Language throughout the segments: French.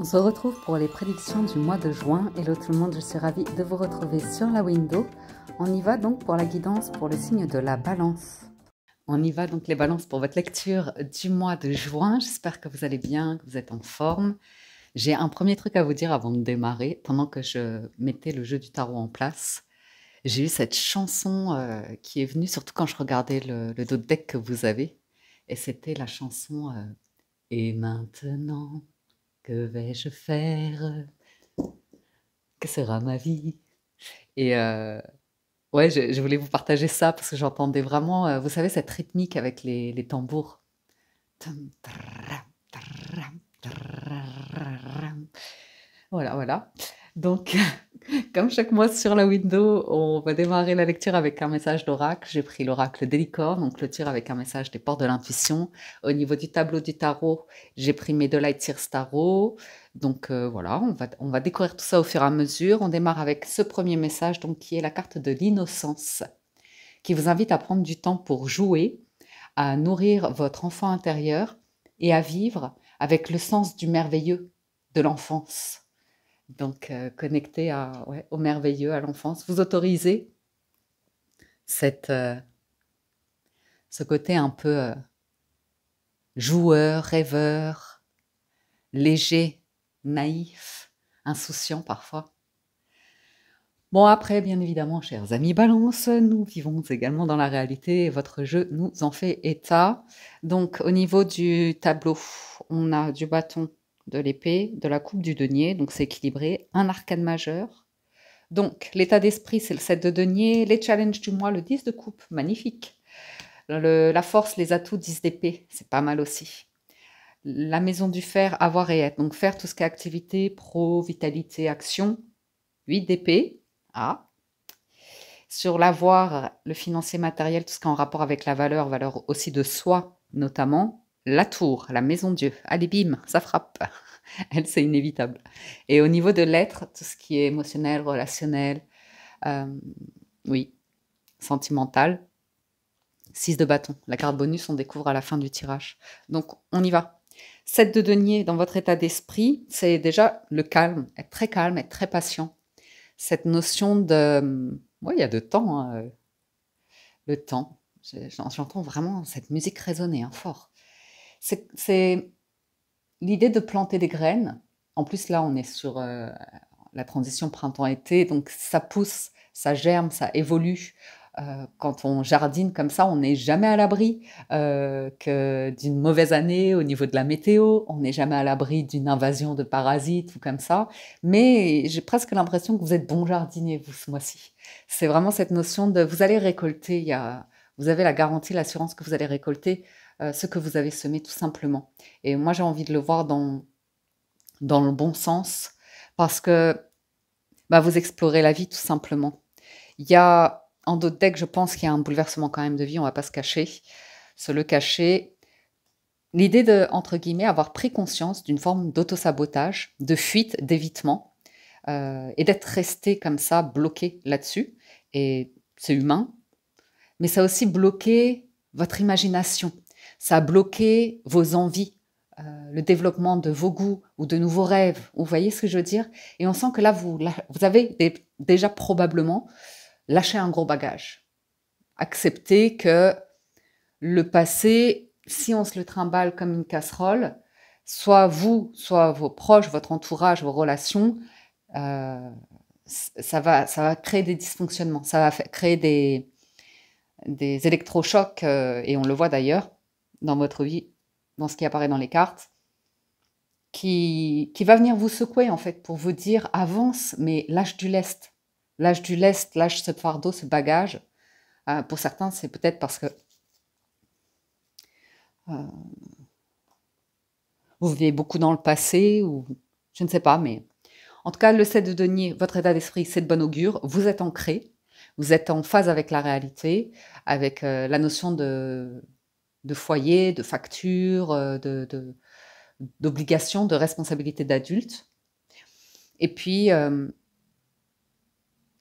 On se retrouve pour les prédictions du mois de juin. Hello tout le monde, je suis ravie de vous retrouver sur la window. On y va donc pour la guidance pour le signe de la balance. On y va donc les balances pour votre lecture du mois de juin. J'espère que vous allez bien, que vous êtes en forme. J'ai un premier truc à vous dire avant de démarrer. Pendant que je mettais le jeu du tarot en place, j'ai eu cette chanson euh, qui est venue, surtout quand je regardais le, dos de deck que vous avez. Et c'était la chanson euh, Et maintenant ». Que vais-je faire Que sera ma vie Et euh, ouais, je, voulais vous partager ça parce que j'entendais vraiment, euh, vous savez, cette rythmique avec les tambours. Voilà, voilà. Donc, Comme chaque mois sur la window, on va démarrer la lecture avec un message d'oracle. J'ai pris l'oracle délicore donc le tir avec un message des portes de l'intuition. Au niveau du tableau du tarot, j'ai pris mes deux light tarot. Donc euh, voilà, on va, on va découvrir tout ça au fur et à mesure. On démarre avec ce premier message, donc qui est la carte de l'innocence, qui vous invite à prendre du temps pour jouer, à nourrir votre enfant intérieur et à vivre avec le sens du merveilleux de l'enfance. Donc, euh, connecté au merveilleux, à l'enfance. Vous autorisez euh, ce côté un peu euh, joueur, rêveur, léger, naïf, insouciant parfois. Bon, après, bien évidemment, chers amis Balance, nous vivons également dans la réalité et votre jeu nous en fait état. Donc, au niveau du tableau, on a du bâton de l'épée, de la coupe du denier, donc c'est équilibré, un arcane majeur. Donc l'état d'esprit, c'est le 7 de denier, les challenges du mois, le 10 de coupe, magnifique. la force, les atouts, 10 d'épée, c'est pas mal aussi. La maison du fer, avoir et être, donc faire tout ce qui est activité, pro, vitalité, action, 8 d'épée, ah. Sur l'avoir, le financier matériel, tout ce qui est en rapport avec la valeur, valeur aussi de soi notamment, la tour, la maison Dieu. Allez, bim, ça frappe. Elle, c'est inévitable. Et au niveau de l'être, tout ce qui est émotionnel, relationnel, euh, oui, sentimental, 6 de bâton. La carte bonus, on découvre à la fin du tirage. Donc, on y va. 7 de denier dans votre état d'esprit, c'est déjà le calme, être très calme, être très patient. Cette notion de... Euh, oui, il y a de temps. Hein, euh, le temps. J'entends vraiment cette musique résonner hein, fort c'est l'idée de planter des graines. En plus, là, on est sur euh, la transition printemps-été, donc ça pousse, ça germe, ça évolue. Euh, quand on jardine comme ça, on n'est jamais à l'abri euh, que d'une mauvaise année au niveau de la météo, on n'est jamais à l'abri d'une invasion de parasites ou comme ça. Mais j'ai presque l'impression que vous êtes bon jardinier, vous, ce mois-ci. C'est vraiment cette notion de vous allez récolter, vous avez la garantie, l'assurance que vous allez récolter euh, ce que vous avez semé tout simplement. Et moi, j'ai envie de le voir dans, dans le bon sens parce que bah, vous explorez la vie tout simplement. Il y a, en d'autres decks, je pense qu'il y a un bouleversement quand même de vie, on va pas se cacher, se le cacher. L'idée de, entre guillemets, avoir pris conscience d'une forme d'auto sabotage de fuite, d'évitement, euh, et d'être resté comme ça, bloqué là-dessus, et c'est humain, mais ça a aussi bloqué votre imagination, ça a bloqué vos envies, euh, le développement de vos goûts ou de nouveaux rêves. Vous voyez ce que je veux dire Et on sent que là, vous, avez déjà probablement lâché un gros bagage. Accepter que le passé, si on se le trimballe comme une casserole, soit vous, soit vos proches, votre entourage, vos relations, euh, ça, va, créer des dysfonctionnements, ça va créer des, électrochocs, euh, et on le voit d'ailleurs, dans votre vie, dans ce qui apparaît dans les cartes, qui, qui va venir vous secouer en fait pour vous dire avance, mais lâche du lest, lâche du lest, lâche ce fardeau, ce bagage. Euh, pour certains, c'est peut-être parce que euh, vous vivez beaucoup dans le passé ou je ne sais pas, mais en tout cas, le 7 de denier, votre état d'esprit, c'est de bon augure. Vous êtes ancré, vous êtes en phase avec la réalité, avec euh, la notion de de foyer, de factures, euh, d'obligations, de, d'obligations, de responsabilités d'adultes. Et puis, euh,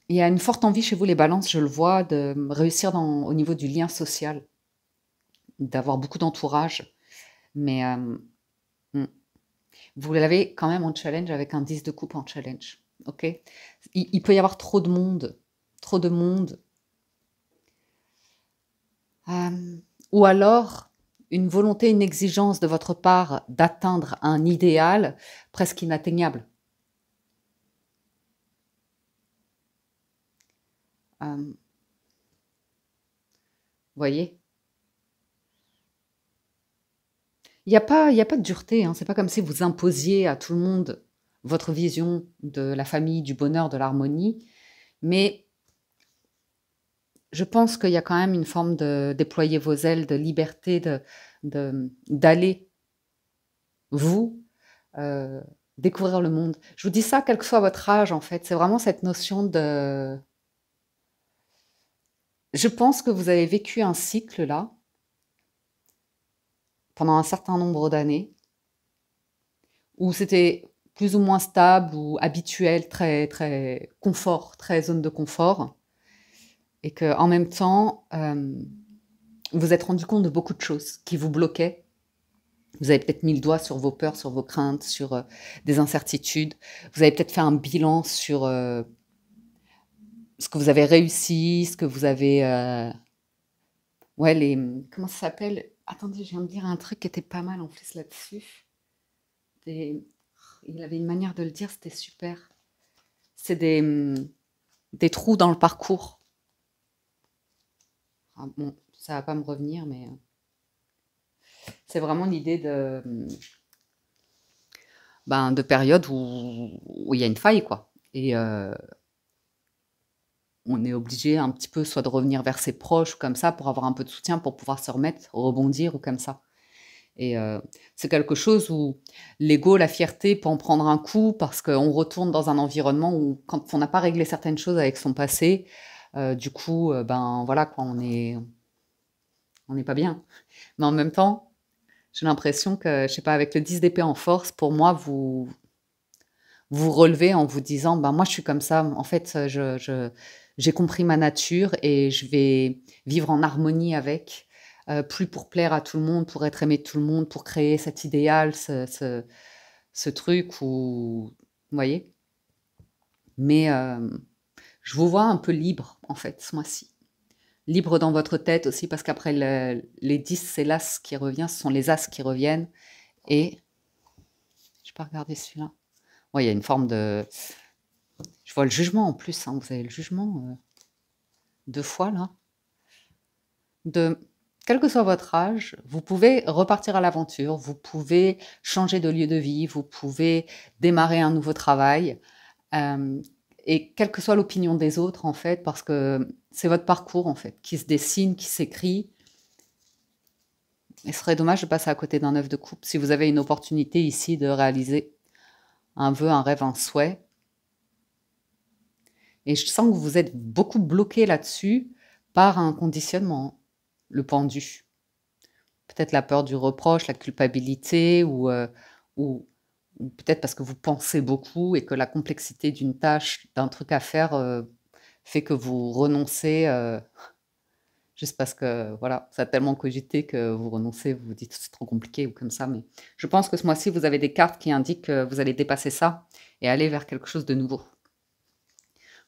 il y a une forte envie chez vous, les balances, je le vois, de réussir au niveau du lien social, d'avoir beaucoup d'entourage. Mais euh, hmm, vous l'avez quand même en challenge avec un 10 de coupe en challenge. ok il, peut y avoir trop de monde, trop de monde. Euh, ou alors une volonté, une exigence de votre part d'atteindre un idéal presque inatteignable. Euh, voyez Il n'y a, pas, a pas de dureté, hein. c'est pas comme si vous imposiez à tout le monde votre vision de la famille, du bonheur, de l'harmonie, mais je pense qu'il y a quand même une forme de déployer vos ailes, de liberté, d'aller, de, d'aller vous, euh, découvrir le monde. Je vous dis ça, quel que soit votre âge, en fait. C'est vraiment cette notion de... Je pense que vous avez vécu un cycle là, pendant un certain nombre d'années, où c'était plus ou moins stable ou habituel, très, très confort, très zone de confort et qu'en en même temps, euh, vous êtes rendu compte de beaucoup de choses qui vous bloquaient. Vous avez peut-être mis le doigt sur vos peurs, sur vos craintes, sur euh, des incertitudes. Vous avez peut-être fait un bilan sur euh, ce que vous avez réussi, ce que vous avez, euh, ouais, les comment ça s'appelle Attendez, je viens de dire un truc qui était pas mal en plus là-dessus. Il avait une manière de le dire, c'était super. C'est des, des trous dans le parcours ah, bon, ça va pas me revenir, mais euh, c'est vraiment l'idée de, ben, de période où, il y a une faille, quoi. Et euh, on est obligé un petit peu soit de revenir vers ses proches comme ça pour avoir un peu de soutien, pour pouvoir se remettre, rebondir ou comme ça. Et euh, c'est quelque chose où l'ego, la fierté peut en prendre un coup parce qu'on retourne dans un environnement où, quand on n'a pas réglé certaines choses avec son passé, euh, du coup, euh, ben voilà, quoi, on est, on n'est pas bien. Mais en même temps, j'ai l'impression que, je sais pas, avec le 10 d'épée en force, pour moi, vous vous relevez en vous disant, ben moi, je suis comme ça. En fait, je, j'ai compris ma nature et je vais vivre en harmonie avec, euh, plus pour plaire à tout le monde, pour être aimé de tout le monde, pour créer cet idéal, ce, truc, ou, vous voyez. Mais je vous vois un peu libre, en fait, ce mois-ci. Libre dans votre tête aussi, parce qu'après les 10, c'est l'as qui revient, ce sont les as qui reviennent. Et. Je pas regarder celui-là. Oui, il y a une forme de. Je vois le jugement en plus, hein, vous avez le jugement euh, deux fois là. De quel que soit votre âge, vous pouvez repartir à l'aventure, vous pouvez changer de lieu de vie, vous pouvez démarrer un nouveau travail. Euh, et quelle que soit l'opinion des autres, en fait, parce que c'est votre parcours, en fait, qui se dessine, qui s'écrit. Il serait dommage de passer à côté d'un œuf de coupe si vous avez une opportunité ici de réaliser un vœu, un rêve, un souhait. Et je sens que vous êtes beaucoup bloqué là-dessus par un conditionnement, le pendu. Peut-être la peur du reproche, la culpabilité ou, euh, ou peut-être parce que vous pensez beaucoup et que la complexité d'une tâche, d'un truc à faire, euh, fait que vous renoncez, euh, juste parce que voilà, ça a tellement cogité que vous renoncez, vous vous dites c'est trop compliqué ou comme ça. Mais je pense que ce mois-ci, vous avez des cartes qui indiquent que vous allez dépasser ça et aller vers quelque chose de nouveau.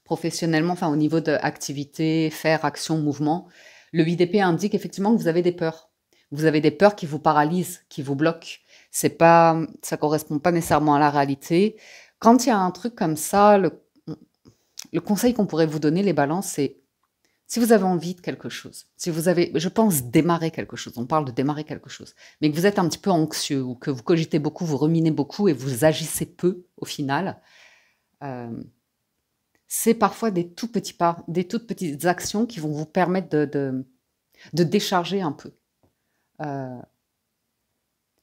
Professionnellement, enfin au niveau de activité, faire, action, mouvement, le IDP indique effectivement que vous avez des peurs. Vous avez des peurs qui vous paralysent, qui vous bloquent c'est pas, ça correspond pas nécessairement à la réalité. Quand il y a un truc comme ça, le, le conseil qu'on pourrait vous donner, les balances, c'est si vous avez envie de quelque chose, si vous avez, je pense, démarrer quelque chose, on parle de démarrer quelque chose, mais que vous êtes un petit peu anxieux ou que vous cogitez beaucoup, vous reminez beaucoup et vous agissez peu au final, euh, c'est parfois des tout petits pas, des toutes petites actions qui vont vous permettre de, de, décharger un peu. Euh,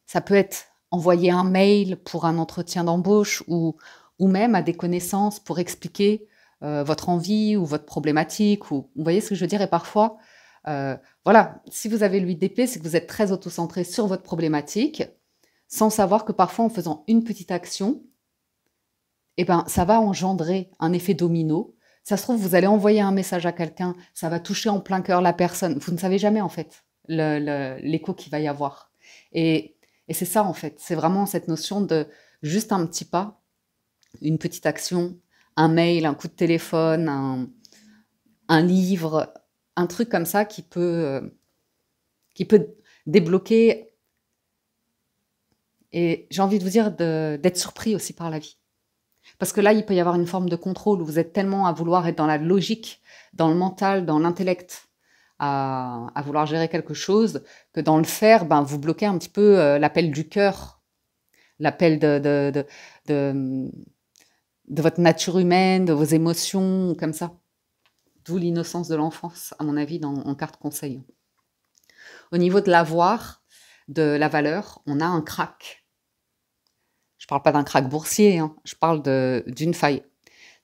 ça peut être envoyer un mail pour un entretien d'embauche ou, ou même à des connaissances pour expliquer euh, votre envie ou votre problématique. Ou, vous voyez ce que je veux dire Et parfois, euh, voilà, si vous avez l'UDP, c'est que vous êtes très auto-centré sur votre problématique, sans savoir que parfois en faisant une petite action, eh ben, ça va engendrer un effet domino. Ça se trouve, vous allez envoyer un message à quelqu'un, ça va toucher en plein cœur la personne. Vous ne savez jamais en fait l'écho qu'il va y avoir. Et et c'est ça, en fait. C'est vraiment cette notion de juste un petit pas, une petite action, un mail, un coup de téléphone, un, livre, un truc comme ça qui peut, euh, qui peut débloquer. Et j'ai envie de vous dire d'être surpris aussi par la vie. Parce que là, il peut y avoir une forme de contrôle où vous êtes tellement à vouloir être dans la logique, dans le mental, dans l'intellect, à, vouloir gérer quelque chose, que dans le faire, ben, vous bloquez un petit peu euh, l'appel du cœur, l'appel de de, de, votre nature humaine, de vos émotions, comme ça. D'où l'innocence de l'enfance, à mon avis, dans, en carte conseil. Au niveau de l'avoir, de la valeur, on a un crack. Je ne parle pas d'un crack boursier, hein. je parle d'une faille.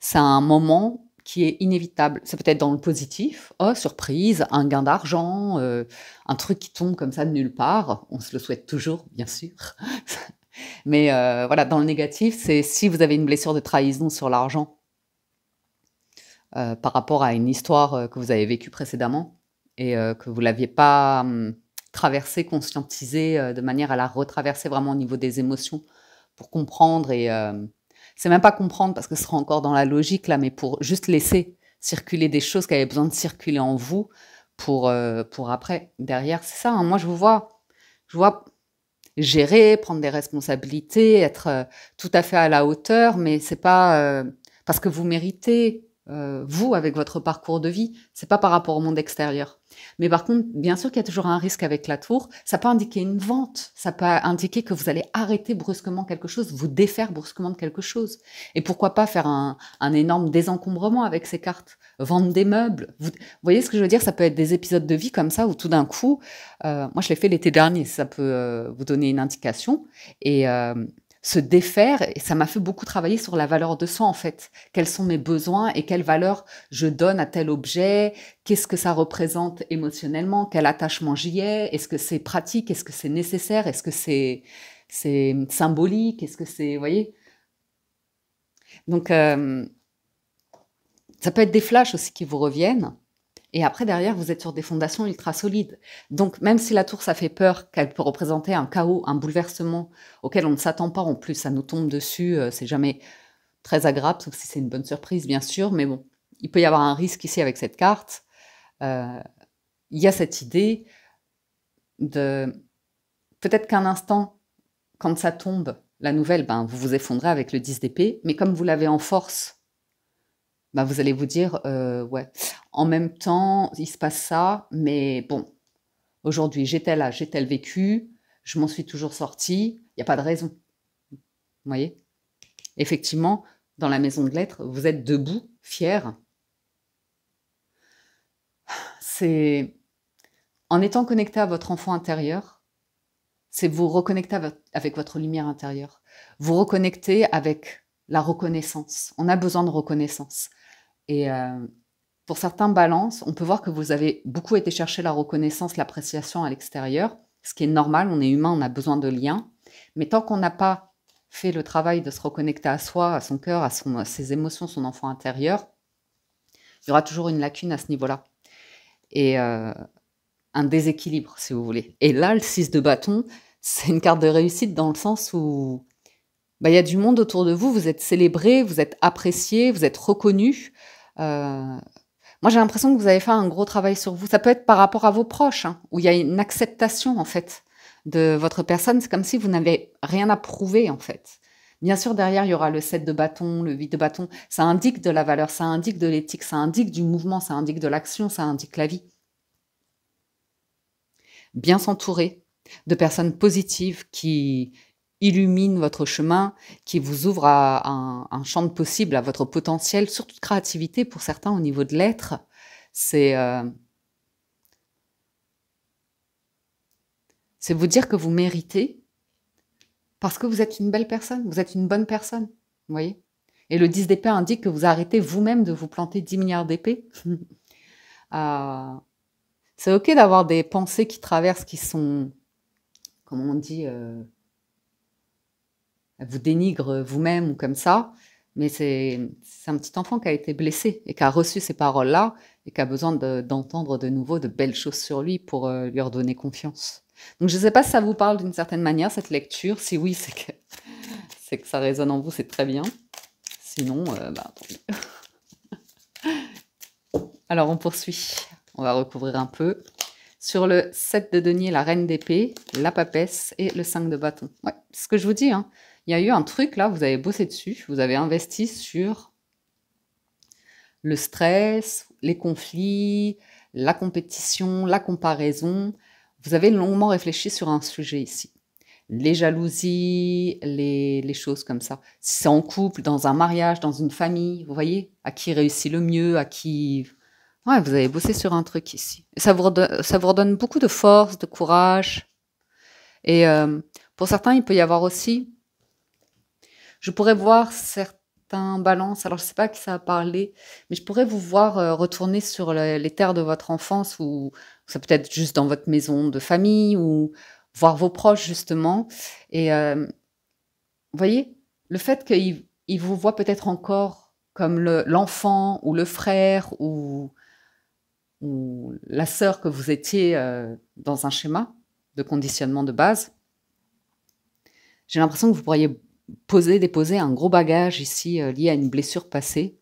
C'est un moment qui est inévitable. Ça peut être dans le positif, oh surprise, un gain d'argent, euh, un truc qui tombe comme ça de nulle part. On se le souhaite toujours, bien sûr. Mais euh, voilà, dans le négatif, c'est si vous avez une blessure de trahison sur l'argent euh, par rapport à une histoire que vous avez vécue précédemment et que vous l'aviez pas hum, traversée, conscientisée de manière à la retraverser vraiment au niveau des émotions pour comprendre et c'est même pas comprendre parce que ce sera encore dans la logique là, mais pour juste laisser circuler des choses qui avaient besoin de circuler en vous pour, euh, pour après. Derrière, c'est ça. Hein. Moi, je vous vois, je vois gérer, prendre des responsabilités, être euh, tout à fait à la hauteur, mais c'est pas euh, parce que vous méritez euh, vous avec votre parcours de vie. C'est pas par rapport au monde extérieur. Mais par contre, bien sûr qu'il y a toujours un risque avec la tour. Ça peut indiquer une vente. Ça peut indiquer que vous allez arrêter brusquement quelque chose, vous défaire brusquement de quelque chose. Et pourquoi pas faire un, un énorme désencombrement avec ces cartes, vendre des meubles. Vous, voyez ce que je veux dire Ça peut être des épisodes de vie comme ça où tout d'un coup, euh, moi je l'ai fait l'été dernier. Ça peut euh, vous donner une indication. Et euh, se défaire. Et ça m'a fait beaucoup travailler sur la valeur de soi, en fait. Quels sont mes besoins et quelle valeur je donne à tel objet Qu'est-ce que ça représente émotionnellement Quel attachement j'y ai Est-ce que c'est pratique Est-ce que c'est nécessaire Est-ce que c'est c'est symbolique Est-ce que c'est... Vous voyez Donc, euh, ça peut être des flashs aussi qui vous reviennent. Et après, derrière, vous êtes sur des fondations ultra solides. Donc, même si la tour, ça fait peur, qu'elle peut représenter un chaos, un bouleversement auquel on ne s'attend pas en plus, ça nous tombe dessus, euh, c'est jamais très agréable, sauf si c'est une bonne surprise, bien sûr. Mais bon, il peut y avoir un risque ici avec cette carte. Euh, il y a cette idée de peut-être qu'un instant, quand ça tombe, la nouvelle, ben, vous vous effondrez avec le 10 d'épée, mais comme vous l'avez en force bah, vous allez vous dire, euh, ouais, en même temps, il se passe ça, mais bon, aujourd'hui, j'étais là, j'ai tel vécu, je m'en suis toujours sortie, il n'y a pas de raison. Vous voyez Effectivement, dans la maison de l'être, vous êtes debout, fier. C'est en étant connecté à votre enfant intérieur, c'est vous reconnecter avec votre lumière intérieure, vous reconnecter avec la reconnaissance. On a besoin de reconnaissance. Et euh, pour certains balances, on peut voir que vous avez beaucoup été chercher la reconnaissance, l'appréciation à l'extérieur, ce qui est normal, on est humain, on a besoin de liens. Mais tant qu'on n'a pas fait le travail de se reconnecter à soi, à son cœur, à, ses émotions, son enfant intérieur, il y aura toujours une lacune à ce niveau-là. Et euh, un déséquilibre, si vous voulez. Et là, le 6 de bâton, c'est une carte de réussite dans le sens où bah, il y a du monde autour de vous, vous êtes célébré, vous êtes apprécié, vous êtes reconnu. Euh, moi, j'ai l'impression que vous avez fait un gros travail sur vous. Ça peut être par rapport à vos proches, hein, où il y a une acceptation, en fait, de votre personne. C'est comme si vous n'avez rien à prouver, en fait. Bien sûr, derrière, il y aura le 7 de bâton, le 8 de bâton. Ça indique de la valeur, ça indique de l'éthique, ça indique du mouvement, ça indique de l'action, ça indique la vie. Bien s'entourer de personnes positives qui, illumine votre chemin, qui vous ouvre à un, champ de possible, à votre potentiel, surtout de créativité pour certains au niveau de l'être. C'est euh, c'est vous dire que vous méritez parce que vous êtes une belle personne, vous êtes une bonne personne, voyez Et le 10 d'épée indique que vous arrêtez vous-même de vous planter 10 milliards d'épées. Euh, c'est ok d'avoir des pensées qui traversent, qui sont, comment on dit, euh, vous dénigre vous-même ou comme ça. Mais c'est un petit enfant qui a été blessé et qui a reçu ces paroles-là et qui a besoin d'entendre de, nouveau de belles choses sur lui pour euh, lui redonner confiance. Donc je ne sais pas si ça vous parle d'une certaine manière, cette lecture. Si oui, c'est que, que ça résonne en vous, c'est très bien. Sinon, euh, bah, Alors on poursuit. On va recouvrir un peu. Sur le 7 de denier, la reine d'épée, la papesse et le 5 de bâton. Ouais, c'est ce que je vous dis. Hein. Il y a eu un truc là, vous avez bossé dessus, vous avez investi sur le stress, les conflits, la compétition, la comparaison. Vous avez longuement réfléchi sur un sujet ici. Les jalousies, les, choses comme ça. Si c'est en couple, dans un mariage, dans une famille, vous voyez, à qui réussit le mieux, à qui... Ouais, vous avez bossé sur un truc ici. Ça vous, redonne, ça vous beaucoup de force, de courage. Et euh, pour certains, il peut y avoir aussi je pourrais voir certains balances, alors je ne sais pas qui ça a parlé, mais je pourrais vous voir euh, retourner sur les terres de votre enfance ou ça peut être juste dans votre maison de famille ou voir vos proches justement. Et euh, vous voyez, le fait qu'ils vous voient peut-être encore comme l'enfant ou le frère ou, ou la sœur que vous étiez euh, dans un schéma de conditionnement de base, j'ai l'impression que vous pourriez poser, déposer un gros bagage ici euh, lié à une blessure passée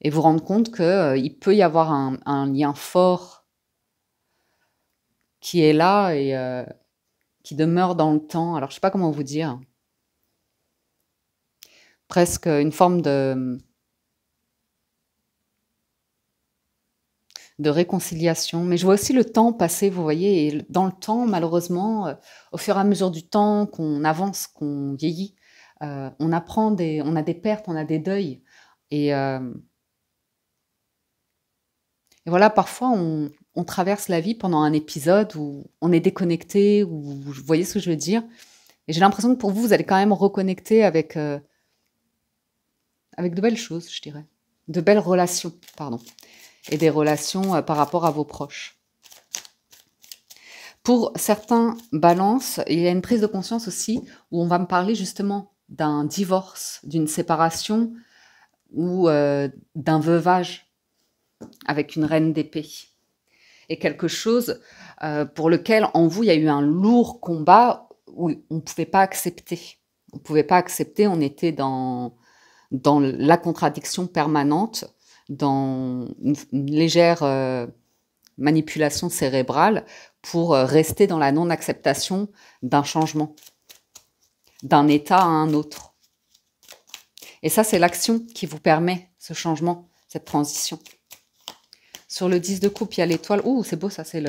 et vous rendre compte qu'il euh, il peut y avoir un, lien fort qui est là et euh, qui demeure dans le temps. Alors, je ne sais pas comment vous dire. Presque une forme de, de réconciliation. Mais je vois aussi le temps passer, vous voyez. Et dans le temps, malheureusement, au fur et à mesure du temps qu'on avance, qu'on vieillit, euh, on apprend des, on a des pertes, on a des deuils. Et, euh, voilà, parfois on, traverse la vie pendant un épisode où on est déconnecté, ou vous voyez ce que je veux dire. Et j'ai l'impression que pour vous, vous allez quand même reconnecter avec, euh, avec de belles choses, je dirais. De belles relations, pardon. Et des relations par rapport à vos proches. Pour certains balances, il y a une prise de conscience aussi où on va me parler justement d'un divorce, d'une séparation ou euh, d'un veuvage avec une reine d'épée. Et quelque chose euh, pour lequel en vous, il y a eu un lourd combat où on ne pouvait pas accepter. On ne pouvait pas accepter, on était dans, dans la contradiction permanente, dans une, légère euh, manipulation cérébrale pour rester dans la non-acceptation d'un changement d'un état à un autre. Et ça, c'est l'action qui vous permet ce changement, cette transition. Sur le 10 de coupe, il y a l'étoile. Ouh, c'est beau ça, c'est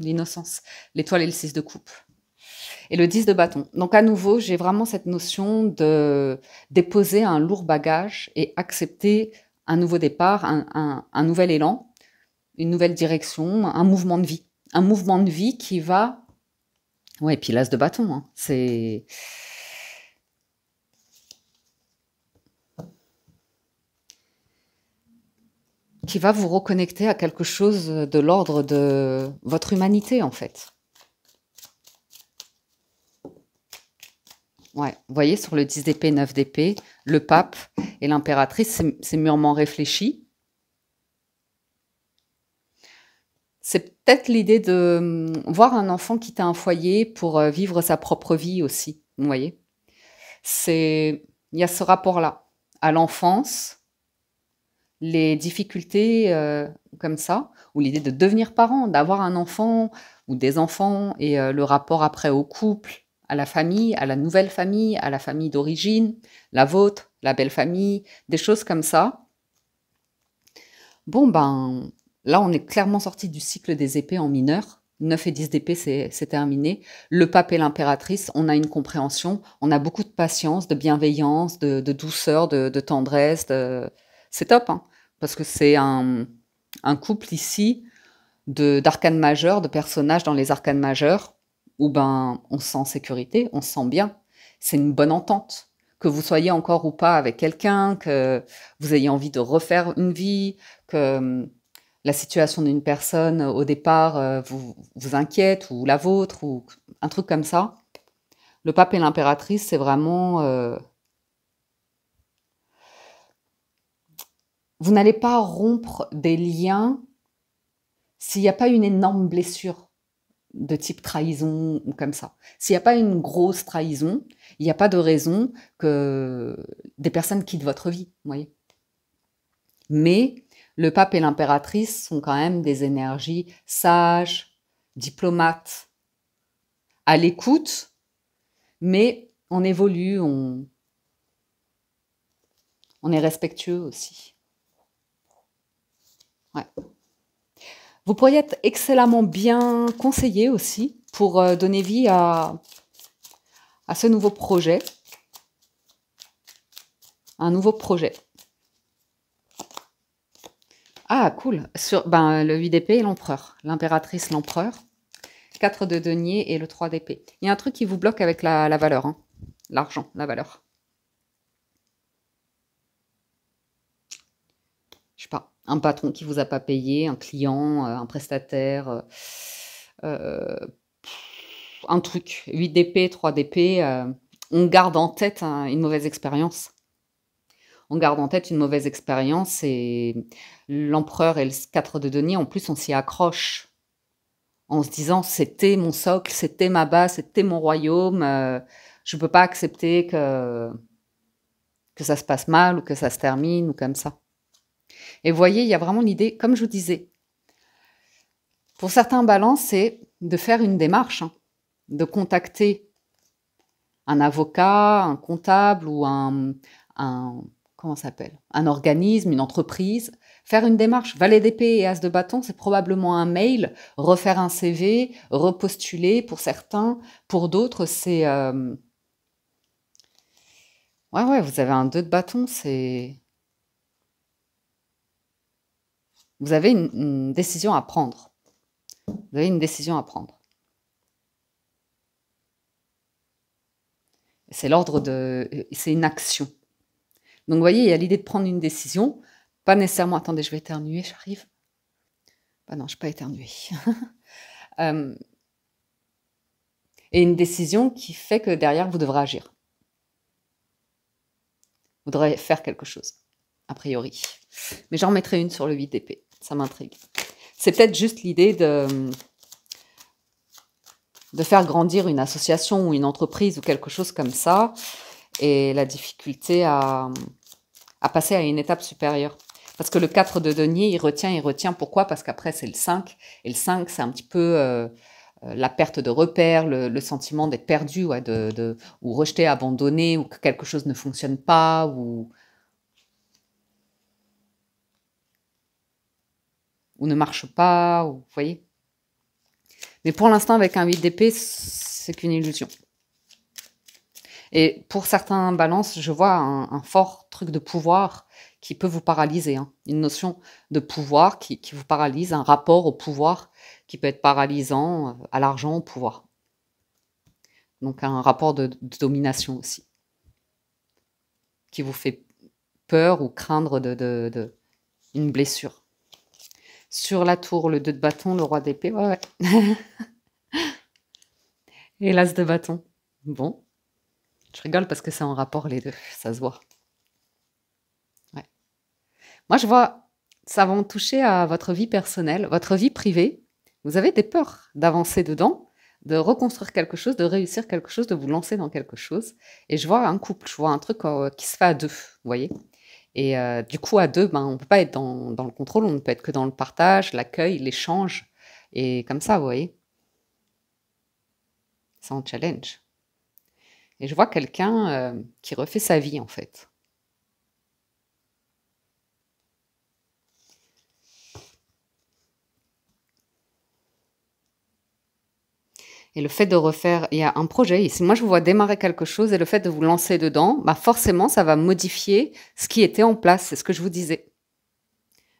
l'innocence. L'étoile et le 6 de coupe. Et le 10 de bâton. Donc à nouveau, j'ai vraiment cette notion de déposer un lourd bagage et accepter un nouveau départ, un, nouvel élan, une nouvelle direction, un mouvement de vie. Un mouvement de vie qui va... Ouais, et puis l'as de bâton, hein. c'est... qui va vous reconnecter à quelque chose de l'ordre de votre humanité, en fait. Ouais, vous voyez, sur le 10 d'épée, 9 d'épée, le pape et l'impératrice, c'est mûrement réfléchi. C'est peut-être l'idée de hum, voir un enfant quitter un foyer pour euh, vivre sa propre vie aussi, vous voyez. C'est il y a ce rapport-là à l'enfance, les difficultés euh, comme ça, ou l'idée de devenir parent, d'avoir un enfant ou des enfants, et euh, le rapport après au couple, à la famille, à la nouvelle famille, à la famille d'origine, la vôtre, la belle famille, des choses comme ça. Bon, ben, là, on est clairement sorti du cycle des épées en mineur. 9 et 10 d'épées c'est terminé. Le pape et l'impératrice, on a une compréhension, on a beaucoup de patience, de bienveillance, de, douceur, de, tendresse. C'est top. Hein parce que c'est un, couple ici d'arcanes majeures, de personnages dans les arcanes majeurs, où ben, on sent sécurité, on sent bien. C'est une bonne entente. Que vous soyez encore ou pas avec quelqu'un, que vous ayez envie de refaire une vie, que hum, la situation d'une personne au départ euh, vous, vous inquiète, ou la vôtre, ou un truc comme ça. Le pape et l'impératrice, c'est vraiment euh, Vous n'allez pas rompre des liens s'il n'y a pas une énorme blessure de type trahison ou comme ça. S'il n'y a pas une grosse trahison, il n'y a pas de raison que des personnes quittent votre vie, voyez. Mais le pape et l'impératrice sont quand même des énergies sages, diplomates, à l'écoute, mais on évolue, on est respectueux aussi. Vous pourriez être excellemment bien conseillé aussi pour euh, donner vie à, à ce nouveau projet. Un nouveau projet. Ah, cool. Sur ben, le 8 d'épée et l'empereur. L'impératrice, l'empereur. 4 de denier et le 3 d'épée. Il y a un truc qui vous bloque avec la, valeur. Hein. L'argent, la valeur. Je sais pas un patron qui vous a pas payé, un client, euh, un prestataire, euh, euh, un truc, 8 DP, 3 DP, on garde en tête hein, une mauvaise expérience. On garde en tête une mauvaise expérience et l'empereur et le 4 de denier, en plus, on s'y accroche en se disant c'était mon socle, c'était ma base, c'était mon royaume, je ne peux pas accepter que, que ça se passe mal ou que ça se termine ou comme ça. Et vous voyez, il y a vraiment l'idée, comme je vous disais, pour certains balance, c'est de faire une démarche, hein. de contacter un avocat, un comptable ou un, comment s'appelle Un organisme, une entreprise, faire une démarche. Valet d'épée et as de bâton, c'est probablement un mail, refaire un CV, repostuler pour certains, pour d'autres, c'est... Euh, ouais, ouais, vous avez un 2 de bâton, c'est... Vous avez une, décision à prendre. Vous avez une décision à prendre. C'est l'ordre de. C'est une action. Donc, vous voyez, il y a l'idée de prendre une décision. Pas nécessairement. Attendez, je vais éternuer, j'arrive. Bah non, je ne pas éternuer. Euh, et une décision qui fait que derrière, vous devrez agir. Vous devrez faire quelque chose, a priori. Mais j'en mettrai une sur le 8 d'épée. Ça m'intrigue. C'est peut-être juste l'idée de, de faire grandir une association ou une entreprise ou quelque chose comme ça et la difficulté à, à passer à une étape supérieure. Parce que le 4 de denier, il retient, il retient. Pourquoi Parce qu'après, c'est le 5. Et le 5, c'est un petit peu euh, euh, la perte de repères, le, sentiment d'être perdu, ou de, ou rejeté, abandonné, ou que quelque chose ne fonctionne pas, ou ou ne marche pas, ou, vous voyez. Mais pour l'instant, avec un 8 d'épée, c'est qu'une illusion. Et pour certains balances, je vois un, fort truc de pouvoir qui peut vous paralyser. Hein. Une notion de pouvoir qui, vous paralyse, un rapport au pouvoir qui peut être paralysant euh, à l'argent, au pouvoir. Donc un rapport de, domination aussi, qui vous fait peur ou craindre de une blessure. Sur la tour, le 2 de bâton, le roi d'épée. Ouais, ouais. Et de bâton. Bon. Je rigole parce que c'est en rapport les deux. Ça se voit. Moi, je vois, ça va toucher à votre vie personnelle, votre vie privée. Vous avez des peurs d'avancer dedans, de reconstruire quelque chose, de réussir quelque chose, de vous lancer dans quelque chose. Et je vois un couple, je vois un truc euh, qui se fait à deux, vous voyez et euh, du coup, à deux, ben, on ne peut pas être dans, le contrôle, on ne peut être que dans le partage, l'accueil, l'échange, et comme ça, vous voyez. C'est un challenge. Et je vois quelqu'un euh, qui refait sa vie, en fait. Et le fait de refaire, il y a un projet. Et si moi je vous vois démarrer quelque chose et le fait de vous lancer dedans, bah forcément ça va modifier ce qui était en place. C'est ce que je vous disais.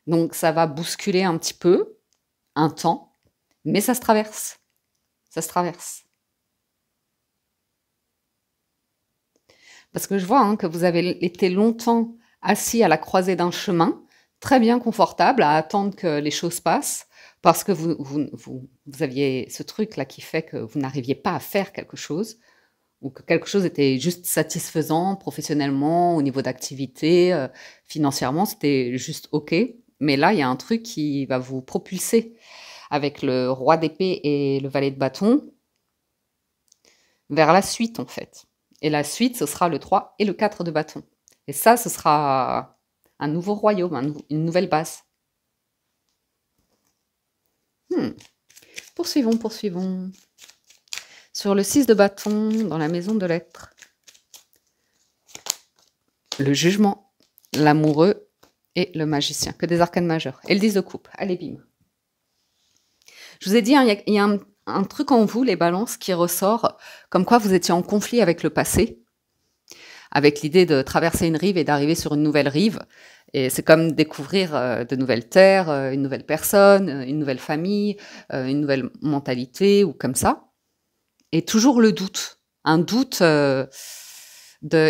Donc ça va bousculer un petit peu, un temps, mais ça se traverse. Ça se traverse. Parce que je vois hein, que vous avez été longtemps assis à la croisée d'un chemin, très bien confortable à attendre que les choses passent, parce que vous, vous, aviez ce truc-là qui fait que vous n'arriviez pas à faire quelque chose, ou que quelque chose était juste satisfaisant professionnellement, au niveau d'activité, euh, financièrement, c'était juste OK. Mais là, il y a un truc qui va vous propulser avec le roi d'épée et le valet de bâton vers la suite, en fait. Et la suite, ce sera le 3 et le 4 de bâton. Et ça, ce sera un nouveau royaume, une nouvelle base. Hmm. Poursuivons, poursuivons. Sur le 6 de bâton, dans la maison de lettres. Le jugement, l'amoureux et le magicien. Que des arcanes majeurs. Et le 10 de coupe. Allez, bim. Je vous ai dit, hein, il y, a, un truc en vous, les balances, qui ressort comme quoi vous étiez en conflit avec le passé avec l'idée de traverser une rive et d'arriver sur une nouvelle rive. Et c'est comme découvrir euh, de nouvelles terres, euh, une nouvelle personne, euh, une nouvelle famille, une nouvelle mentalité ou comme ça. Et toujours le doute, un doute de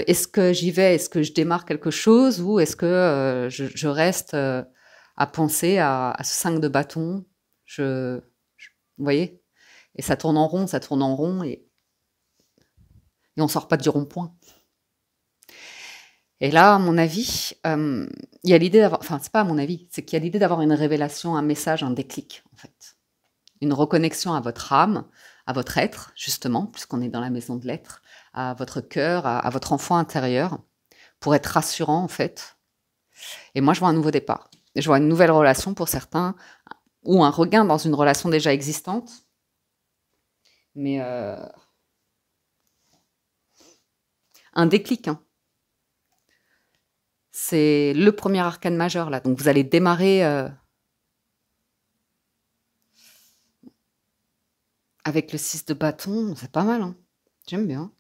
est-ce que j'y vais, est-ce que je démarre quelque chose ou est-ce que je, reste à penser à, ce 5 de bâton. vous voyez Et ça tourne en rond, ça tourne en rond et, et on sort pas du rond-point. Et là, à mon avis, euh, il y a l'idée d'avoir, enfin, c'est pas à mon avis, c'est qu'il y a l'idée d'avoir une révélation, un message, un déclic, en fait. Une reconnexion à votre âme, à votre être, justement, puisqu'on est dans la maison de l'être, à votre cœur, à, votre enfant intérieur, pour être rassurant, en fait. Et moi, je vois un nouveau départ. Je vois une nouvelle relation pour certains, ou un regain dans une relation déjà existante. Mais. Euh, un déclic, hein c'est le premier arcane majeur, là. Donc vous allez démarrer euh, avec le 6 de bâton. C'est pas mal, hein J'aime bien.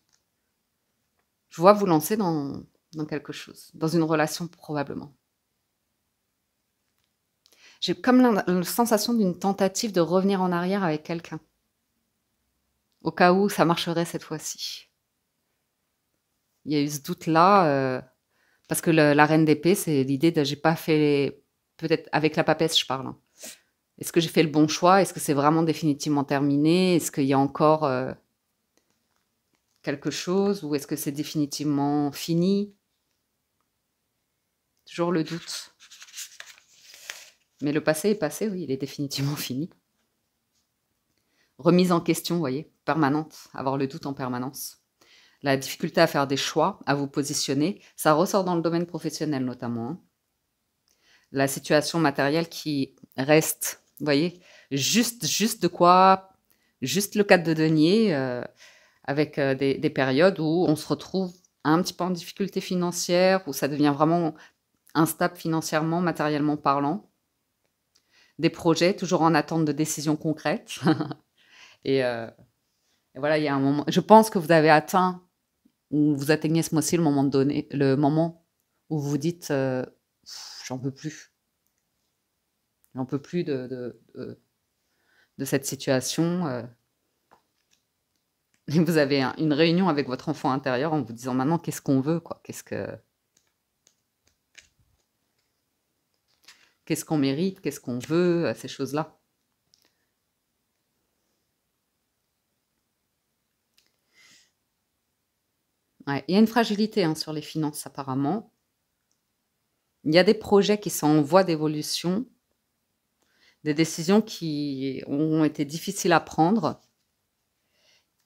Je vois vous lancer dans, quelque chose, dans une relation probablement. J'ai comme la, sensation d'une tentative de revenir en arrière avec quelqu'un. Au cas où ça marcherait cette fois-ci. Il y a eu ce doute-là. Euh, parce que la reine d'épée, c'est l'idée de j'ai pas fait. Peut-être avec la papesse, je parle. Hein. Est-ce que j'ai fait le bon choix Est-ce que c'est vraiment définitivement terminé Est-ce qu'il y a encore euh, quelque chose Ou est-ce que c'est définitivement fini Toujours le doute. Mais le passé est passé, oui, il est définitivement fini. Remise en question, vous voyez, permanente, avoir le doute en permanence la difficulté à faire des choix, à vous positionner, ça ressort dans le domaine professionnel notamment. Hein. La situation matérielle qui reste, vous voyez, juste, juste de quoi, juste le cadre de denier, euh, avec euh, des, périodes où on se retrouve un petit peu en difficulté financière, où ça devient vraiment instable financièrement, matériellement parlant. Des projets toujours en attente de décisions concrètes. et, euh, et, voilà, il y a un moment. Je pense que vous avez atteint où vous atteignez ce mois-ci le moment donné, le moment où vous dites euh, j'en peux plus, j'en peux plus de, de, cette situation. Euh. Et vous avez une réunion avec votre enfant intérieur en vous disant maintenant qu'est-ce qu'on veut quoi, qu'est-ce que qu'est-ce qu'on mérite, qu'est-ce qu'on veut, euh, ces choses-là. Il y a une fragilité hein, sur les finances apparemment. Il y a des projets qui sont en voie d'évolution, des décisions qui ont été difficiles à prendre.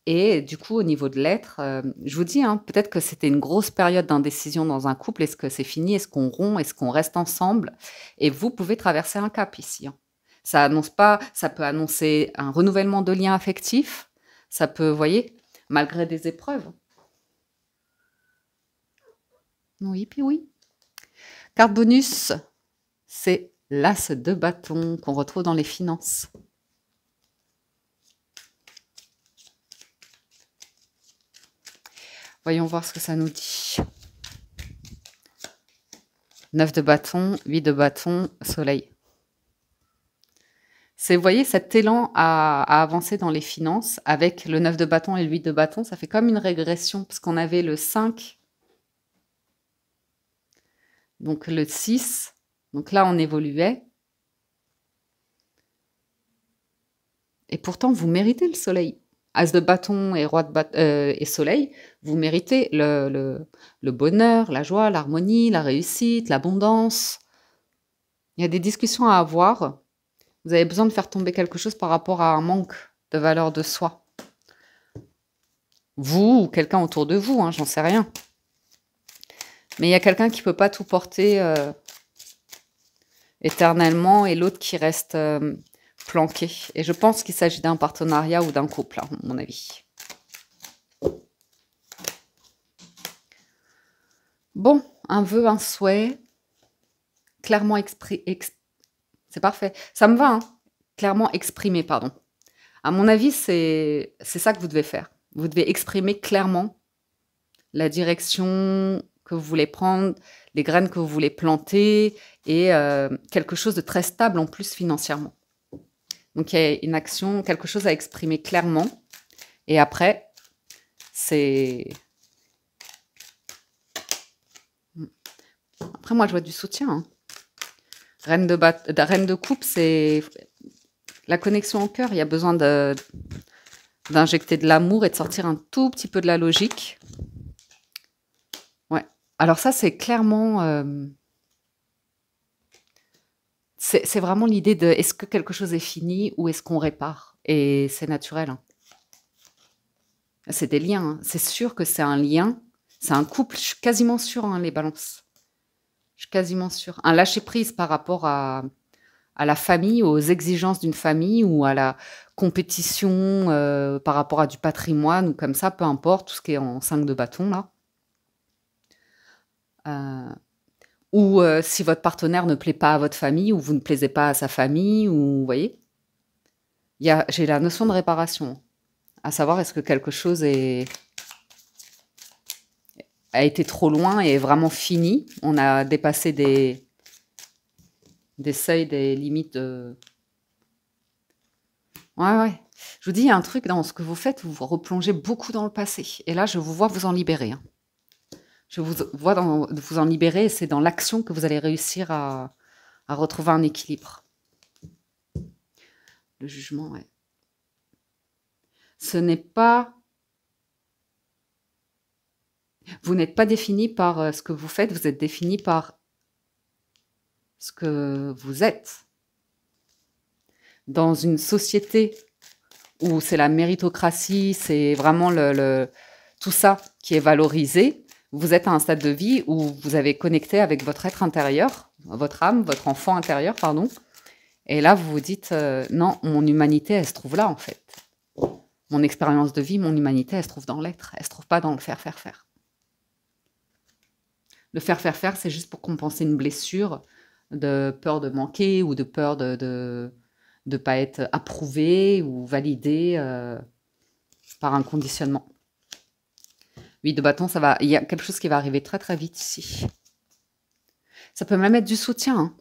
Et du coup, au niveau de l'être, euh, je vous dis, hein, peut-être que c'était une grosse période d'indécision dans un couple. Est-ce que c'est fini Est-ce qu'on rompt Est-ce qu'on reste ensemble Et vous pouvez traverser un cap ici. Hein. Ça annonce pas, ça peut annoncer un renouvellement de liens affectifs. Ça peut, vous voyez, malgré des épreuves. Oui, puis oui. Carte bonus, c'est l'as de bâton qu'on retrouve dans les finances. Voyons voir ce que ça nous dit. 9 de bâton, 8 de bâton, soleil. C'est, vous voyez, cet élan à, à, avancer dans les finances avec le 9 de bâton et le 8 de bâton, ça fait comme une régression, parce qu'on avait le 5 donc le 6, donc là on évoluait. Et pourtant, vous méritez le soleil. As de bâton et roi de bâton, euh, et soleil, vous méritez le, bonheur, la joie, l'harmonie, la réussite, l'abondance. Il y a des discussions à avoir. Vous avez besoin de faire tomber quelque chose par rapport à un manque de valeur de soi. Vous ou quelqu'un autour de vous, hein, j'en sais rien. Mais il y a quelqu'un qui ne peut pas tout porter euh, éternellement et l'autre qui reste euh, planqué. Et je pense qu'il s'agit d'un partenariat ou d'un couple, hein, à mon avis. Bon, un vœu, un souhait, clairement exprimé. C'est parfait. Ça me va, hein clairement exprimé, pardon. À mon avis, c'est ça que vous devez faire. Vous devez exprimer clairement la direction que vous voulez prendre, les graines que vous voulez planter et euh, quelque chose de très stable en plus financièrement. Donc il y a une action, quelque chose à exprimer clairement. Et après, c'est... Après, moi, je vois du soutien. Hein. Reine, de la euh, Reine de coupe, c'est la connexion au cœur. Il y a besoin de d'injecter de l'amour et de sortir un tout petit peu de la logique. Alors ça, c'est clairement... Euh, c'est vraiment l'idée de est-ce que quelque chose est fini ou est-ce qu'on répare Et c'est naturel. Hein. C'est des liens. Hein. C'est sûr que c'est un lien. C'est un couple. Je suis quasiment sûre, hein, les balances. Je suis quasiment sûre. Un lâcher-prise par rapport à, à la famille, aux exigences d'une famille ou à la compétition euh, par rapport à du patrimoine ou comme ça, peu importe, tout ce qui est en 5 de bâton, là. Euh, ou euh, si votre partenaire ne plaît pas à votre famille, ou vous ne plaisez pas à sa famille, ou vous voyez, j'ai la notion de réparation, à savoir est-ce que quelque chose est, a été trop loin et est vraiment fini. On a dépassé des, des seuils, des limites euh. Ouais, ouais. Je vous dis, il y a un truc dans ce que vous faites, vous vous replongez beaucoup dans le passé. Et là, je vous vois vous en libérer. Hein je vous vois de vous en libérer. C'est dans l'action que vous allez réussir à, retrouver un équilibre. Le jugement, ouais. Ce n'est pas... Vous n'êtes pas défini par euh, ce que vous faites, vous êtes défini par ce que vous êtes. Dans une société où c'est la méritocratie, c'est vraiment le, tout ça qui est valorisé, vous êtes à un stade de vie où vous avez connecté avec votre être intérieur, votre âme, votre enfant intérieur, pardon. Et là, vous vous dites, euh, non, mon humanité, elle se trouve là, en fait. Mon expérience de vie, mon humanité, elle se trouve dans l'être. Elle se trouve pas dans le faire, faire, faire. Le faire, faire, faire, c'est juste pour compenser une blessure de peur de manquer ou de peur de ne de, pas être approuvé ou validé euh, par un conditionnement. Oui, de bâton, ça va. Il y a quelque chose qui va arriver très très vite ici. Ça peut même être du soutien. Hein.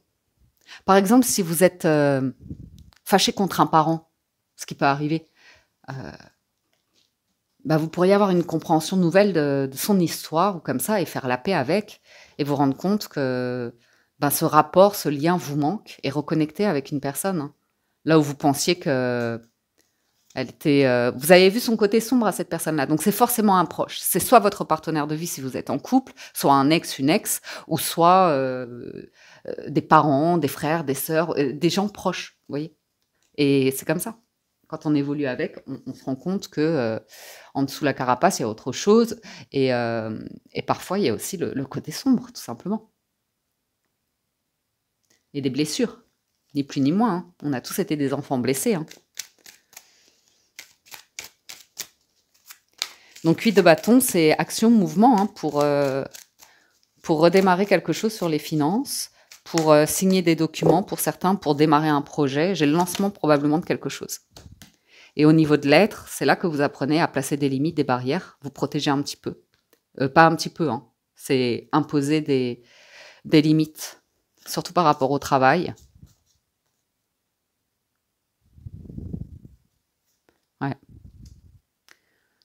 Par exemple, si vous êtes euh, fâché contre un parent, ce qui peut arriver, euh, bah, vous pourriez avoir une compréhension nouvelle de, son histoire ou comme ça et faire la paix avec et vous rendre compte que bah, ce rapport, ce lien vous manque et reconnecter avec une personne. Hein. Là où vous pensiez que elle était, euh, vous avez vu son côté sombre à cette personne-là. Donc c'est forcément un proche. C'est soit votre partenaire de vie si vous êtes en couple, soit un ex, une ex, ou soit euh, euh, des parents, des frères, des sœurs, des gens proches, vous voyez. Et c'est comme ça. Quand on évolue avec, on, se rend compte que en dessous de la carapace, il y a autre chose. Et, parfois, il y a aussi le, côté sombre, tout simplement. Et des blessures, ni plus ni moins. Hein. On a tous été des enfants blessés. Hein. Donc, huit de bâton, c'est action, mouvement hein, pour, euh, pour redémarrer quelque chose sur les finances, pour euh, signer des documents, pour certains, pour démarrer un projet. J'ai le lancement probablement de quelque chose. Et au niveau de l'être, c'est là que vous apprenez à placer des limites, des barrières, vous protéger un petit peu. Euh, pas un petit peu, hein. c'est imposer des, des limites, surtout par rapport au travail,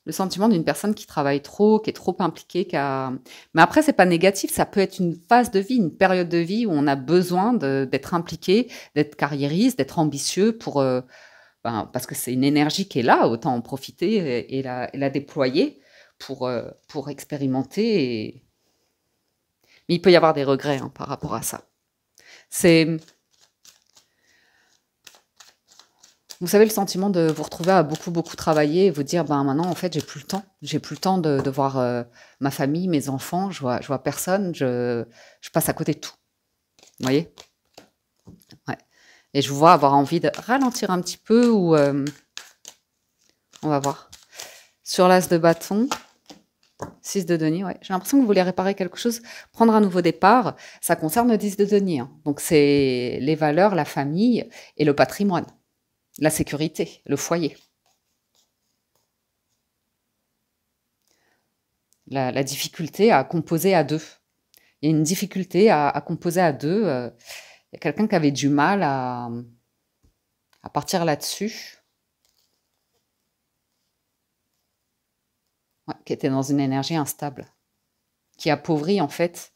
le sentiment d'une personne qui travaille trop, qui est trop impliquée. Qui a... Mais après, c'est pas négatif, ça peut être une phase de vie, une période de vie où on a besoin d'être impliqué, d'être carriériste, d'être ambitieux pour, euh, ben, parce que c'est une énergie qui est là, autant en profiter et, la, déployer pour, euh, pour expérimenter. Mais il peut y avoir des regrets hein, par rapport à ça. C'est Vous savez, le sentiment de vous retrouver à beaucoup, beaucoup travailler et vous dire, ben maintenant, en fait, j'ai plus le temps. J'ai plus le temps de, voir euh, ma famille, mes enfants, je vois, vois personne, je, passe à côté de tout. Vous voyez Et je vois avoir envie de ralentir un petit peu ou. Euh, on va voir. Sur l'as de bâton, 6 de denier, J'ai l'impression que vous voulez réparer quelque chose, prendre un nouveau départ. Ça concerne le 10 de denier. Hein. Donc, c'est les valeurs, la famille et le patrimoine la sécurité, le foyer. La, difficulté à composer à deux. Il y a une difficulté à, composer à deux. Euh, il y a quelqu'un qui avait du mal à, à partir là-dessus. qui était dans une énergie instable, qui appauvrit en fait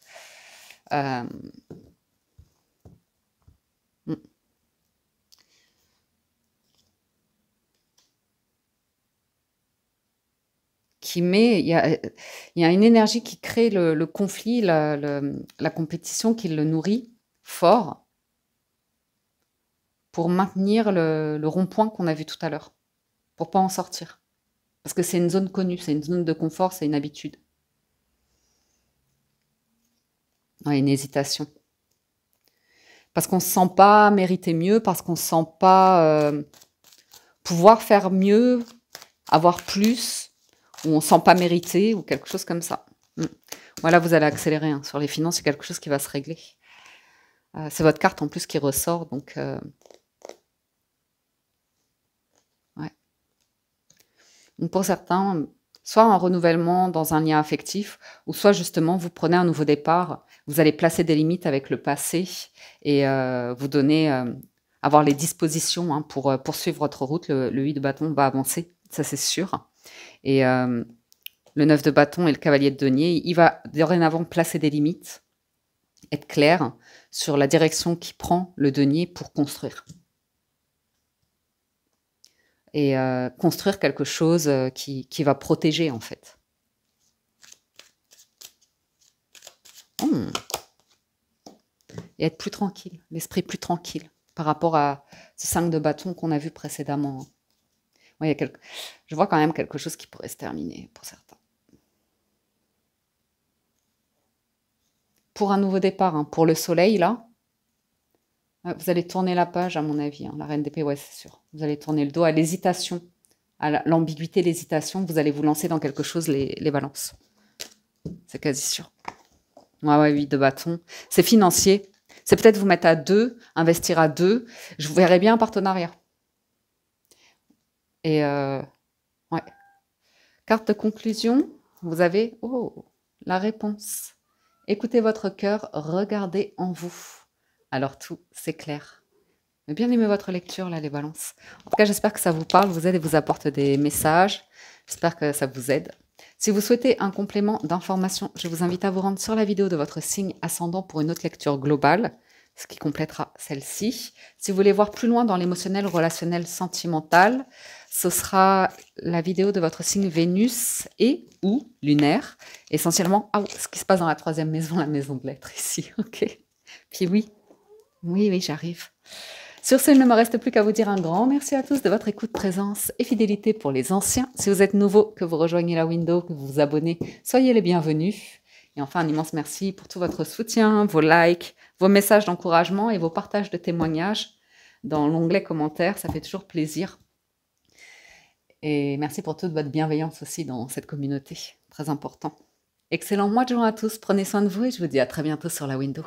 euh, il y a, une énergie qui crée le, conflit, la, compétition qui le nourrit fort pour maintenir le, rond-point qu'on a vu tout à l'heure, pour pas en sortir. Parce que c'est une zone connue, c'est une zone de confort, c'est une habitude. une hésitation. Parce qu'on ne se sent pas mériter mieux, parce qu'on ne se sent pas euh, pouvoir faire mieux, avoir plus où on ne sent pas mérité ou quelque chose comme ça. Voilà, hmm. vous allez accélérer hein, sur les finances, c'est quelque chose qui va se régler. Euh, c'est votre carte en plus qui ressort, euh, donc pour certains, soit un renouvellement dans un lien affectif, ou soit justement vous prenez un nouveau départ. Vous allez placer des limites avec le passé et euh, vous donner avoir les dispositions hein, pour poursuivre votre route. Le, le 8 de bâton va avancer, ça c'est sûr. Et euh, le 9 de bâton et le cavalier de denier, il va dorénavant placer des limites, être clair sur la direction qui prend le denier pour construire. Et euh, construire quelque chose euh, qui, va protéger, en fait. Hmm. Et être plus tranquille, l'esprit plus tranquille par rapport à ce 5 de bâton qu'on a vu précédemment. il y a quelques je vois quand même quelque chose qui pourrait se terminer pour certains. Pour un nouveau départ, hein, pour le soleil, là, euh, vous allez tourner la page, à mon avis, hein, la reine des ouais, c'est sûr. Vous allez tourner le dos à l'hésitation, à l'ambiguïté, l'hésitation. Vous allez vous lancer dans quelque chose, les, balances. C'est quasi sûr. Moi, oui, de bâton. C'est financier. C'est peut-être vous mettre à deux, investir à deux. Je vous verrai bien un partenariat. Et euh, Carte de conclusion, vous avez oh, la réponse. Écoutez votre cœur, regardez en vous. Alors tout, c'est clair. Bien aimé votre lecture, là, les balances. En tout cas, j'espère que ça vous parle, vous aide et vous apporte des messages. J'espère que ça vous aide. Si vous souhaitez un complément d'information, je vous invite à vous rendre sur la vidéo de votre signe ascendant pour une autre lecture globale, ce qui complétera celle-ci. Si vous voulez voir plus loin dans l'émotionnel, relationnel, sentimental, ce sera la vidéo de votre signe Vénus et ou lunaire, essentiellement ah, ce qui se passe dans la troisième maison, la maison de l'être ici, ok Puis oui, oui, oui, j'arrive. Sur ce, il ne me reste plus qu'à vous dire un grand merci à tous de votre écoute, présence et fidélité pour les anciens. Si vous êtes nouveau, que vous rejoignez la window, que vous vous abonnez, soyez les bienvenus. Et enfin, un immense merci pour tout votre soutien, vos likes, vos messages d'encouragement et vos partages de témoignages dans l'onglet commentaires. Ça fait toujours plaisir et merci pour toute votre bienveillance aussi dans cette communauté, très important. Excellent mois de juin à tous, prenez soin de vous et je vous dis à très bientôt sur la window.